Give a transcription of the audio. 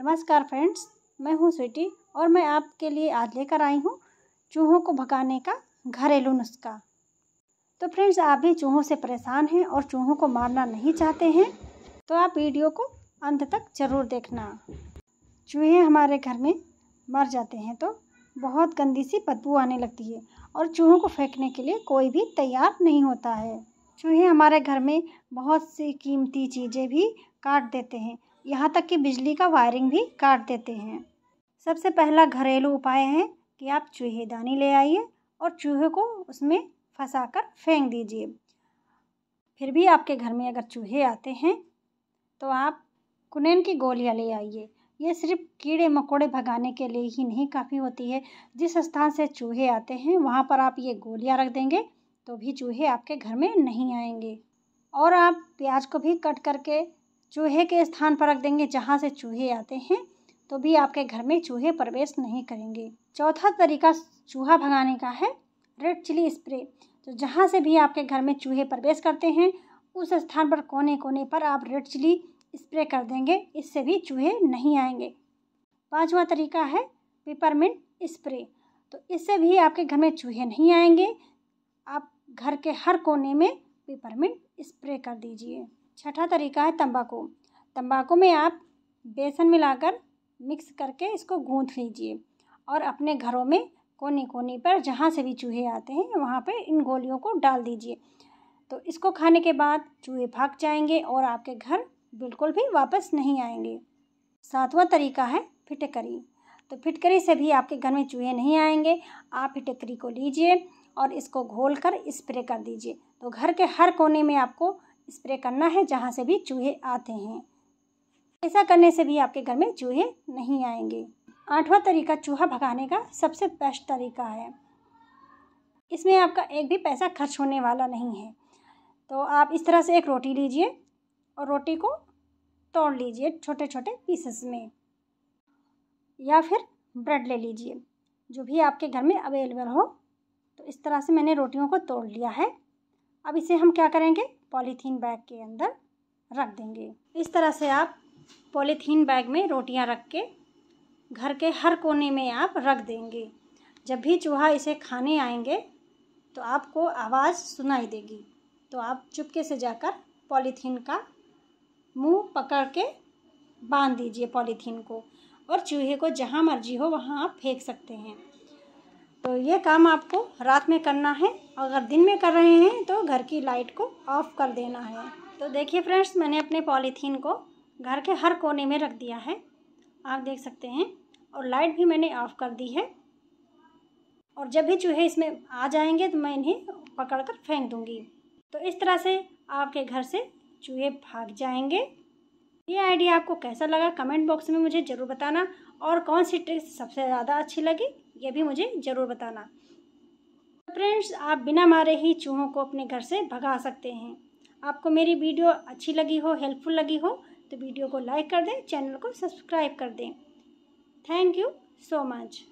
नमस्कार फ्रेंड्स मैं हूँ स्वीटी और मैं आपके लिए आज लेकर आई हूँ चूहों को भगाने का घरेलू नुस्खा तो फ्रेंड्स आप भी चूहों से परेशान हैं और चूहों को मारना नहीं चाहते हैं तो आप वीडियो को अंत तक ज़रूर देखना चूहे हमारे घर में मर जाते हैं तो बहुत गंदी सी बदबू आने लगती है और चूहों को फेंकने के लिए कोई भी तैयार नहीं होता है चूहे हमारे घर में बहुत सी कीमती चीज़ें भी काट देते हैं यहाँ तक कि बिजली का वायरिंग भी काट देते हैं सबसे पहला घरेलू उपाय है कि आप चूहेदानी ले आइए और चूहे को उसमें फंसा कर फेंक दीजिए फिर भी आपके घर में अगर चूहे आते हैं तो आप कुनेन की गोलियाँ ले आइए ये सिर्फ कीड़े मकोड़े भगाने के लिए ही नहीं काफ़ी होती है जिस स्थान से चूहे आते हैं वहाँ पर आप ये गोलियाँ रख देंगे तो भी चूहे आपके घर में नहीं आएंगे और आप प्याज को भी कट करके चूहे के स्थान पर रख देंगे जहाँ से चूहे आते हैं तो भी आपके घर में चूहे प्रवेश नहीं करेंगे चौथा तरीका चूहा भगाने का है रेड चिली स्प्रे तो जहाँ से भी आपके घर में चूहे प्रवेश करते हैं उस स्थान पर कोने कोने पर आप रेड चिली स्प्रे कर देंगे इससे भी चूहे नहीं आएंगे पांचवा तरीका है पिपरमिंट स्प्रे तो इससे भी आपके घर में चूहे नहीं आएंगे आप घर के हर कोने में पिपरमिंट स्प्रे कर दीजिए छठा तरीका है तंबाकू तंबाकू में आप बेसन मिलाकर मिक्स करके इसको गूँथ लीजिए और अपने घरों में कोने कोने पर जहाँ से भी चूहे आते हैं वहाँ पर इन गोलियों को डाल दीजिए तो इसको खाने के बाद चूहे भाग जाएंगे और आपके घर बिल्कुल भी वापस नहीं आएंगे सातवां तरीका है फिटकरी तो फिटकरी से भी आपके घर में चूहे नहीं आएंगे आप फिटकरी को लीजिए और इसको घोल कर स्प्रे कर दीजिए तो घर के हर कोने में आपको स्प्रे करना है जहाँ से भी चूहे आते हैं ऐसा करने से भी आपके घर में चूहे नहीं आएंगे आठवां तरीका चूहा भगाने का सबसे बेस्ट तरीका है इसमें आपका एक भी पैसा खर्च होने वाला नहीं है तो आप इस तरह से एक रोटी लीजिए और रोटी को तोड़ लीजिए छोटे छोटे पीसेस में या फिर ब्रेड ले लीजिए जो भी आपके घर में अवेलेबल हो तो इस तरह से मैंने रोटियों को तोड़ लिया है अब इसे हम क्या करेंगे पॉलीथीन बैग के अंदर रख देंगे इस तरह से आप पॉलीथीन बैग में रोटियां रख के घर के हर कोने में आप रख देंगे जब भी चूहा इसे खाने आएंगे तो आपको आवाज़ सुनाई देगी तो आप चुपके से जाकर पॉलीथीन का मुंह पकड़ के बांध दीजिए पॉलीथीन को और चूहे को जहाँ मर्जी हो वहाँ आप फेंक सकते हैं तो ये काम आपको रात में करना है अगर दिन में कर रहे हैं तो घर की लाइट को ऑफ़ कर देना है तो देखिए फ्रेंड्स मैंने अपने पॉलीथीन को घर के हर कोने में रख दिया है आप देख सकते हैं और लाइट भी मैंने ऑफ़ कर दी है और जब भी चूहे इसमें आ जाएंगे तो मैं इन्हें पकड़ कर फेंक दूँगी तो इस तरह से आपके घर से चूहे भाग जाएंगे ये आइडिया आपको कैसा लगा कमेंट बॉक्स में मुझे ज़रूर बताना और कौन सी ट्रिक्स सबसे ज़्यादा अच्छी लगी ये भी मुझे ज़रूर बताना तो फ्रेंड्स आप बिना मारे ही चूहों को अपने घर से भगा सकते हैं आपको मेरी वीडियो अच्छी लगी हो हेल्पफुल लगी हो तो वीडियो को लाइक कर दें चैनल को सब्सक्राइब कर दें थैंक यू सो मच